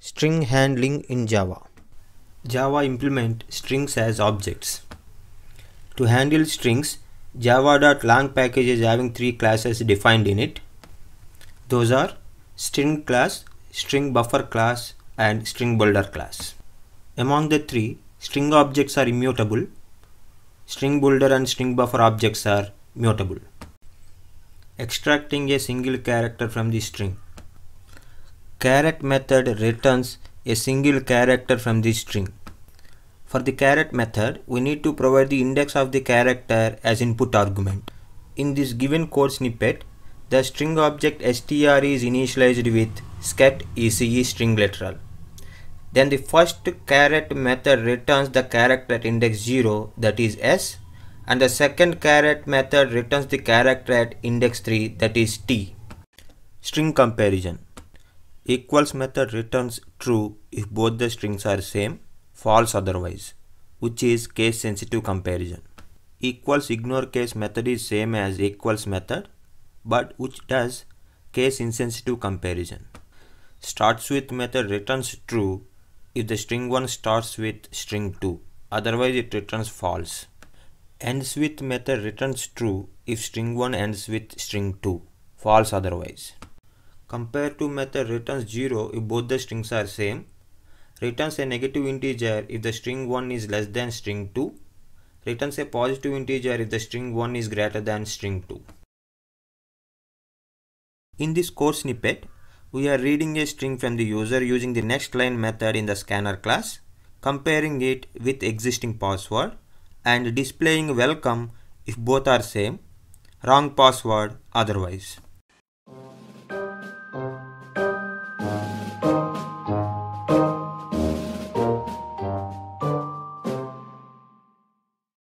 String handling in Java. Java implement strings as objects. To handle strings, java.lang package is having three classes defined in it. Those are string class, string buffer class and string builder class. Among the three, string objects are immutable. String builder and string buffer objects are mutable. Extracting a single character from the string Caret method returns a single character from the string. For the caret method, we need to provide the index of the character as input argument. In this given code snippet, the string object str is initialized with scat ece string literal. Then the first caret method returns the character at index 0 that is s and the second caret method returns the character at index 3 that is t. String comparison equals method returns true if both the strings are same, false otherwise, which is case sensitive comparison. Equals ignore case method is same as equals method, but which does case insensitive comparison. Starts with method returns true if the string 1 starts with string 2, otherwise it returns false. Ends with method returns true if string 1 ends with string 2, false otherwise. Compare to method returns 0 if both the strings are same. Returns a negative integer if the string 1 is less than string 2. Returns a positive integer if the string 1 is greater than string 2. In this code snippet, we are reading a string from the user using the next line method in the scanner class, comparing it with existing password and displaying welcome if both are same, wrong password otherwise.